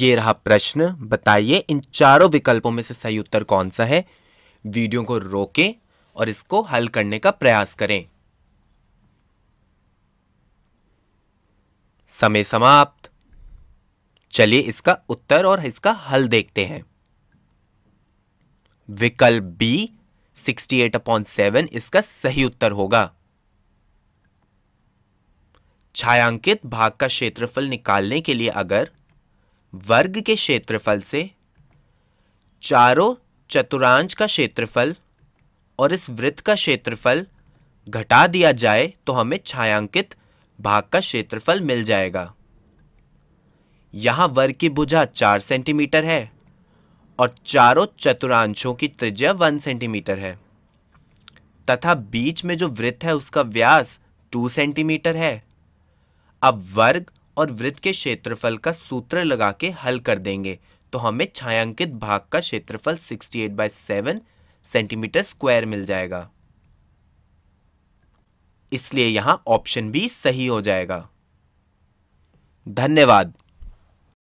ये रहा प्रश्न बताइए इन चारों विकल्पों में से सही उत्तर कौन सा है वीडियो को रोकें और इसको हल करने का प्रयास करें समय समाप्त चलिए इसका उत्तर और इसका हल देखते हैं विकल्प बी 68 एट अपॉन सेवन इसका सही उत्तर होगा छायांकित भाग का क्षेत्रफल निकालने के लिए अगर वर्ग के क्षेत्रफल से चारों चतुरांश का क्षेत्रफल और इस वृत्त का क्षेत्रफल घटा दिया जाए तो हमें छायांकित भाग का क्षेत्रफल मिल जाएगा यहां वर्ग की भुजा चार सेंटीमीटर है और चारों चतुरांशों की त्रिज्या वन सेंटीमीटर है तथा बीच में जो वृत्त है उसका व्यास टू सेंटीमीटर है अब वर्ग और वृत्त के क्षेत्रफल का सूत्र लगा के हल कर देंगे तो हमें छायांकित भाग का क्षेत्रफल 68 eight by seven centimetre square मिल जाएगा इसलिए यहां ऑप्शन भी सही हो जाएगा धन्यवाद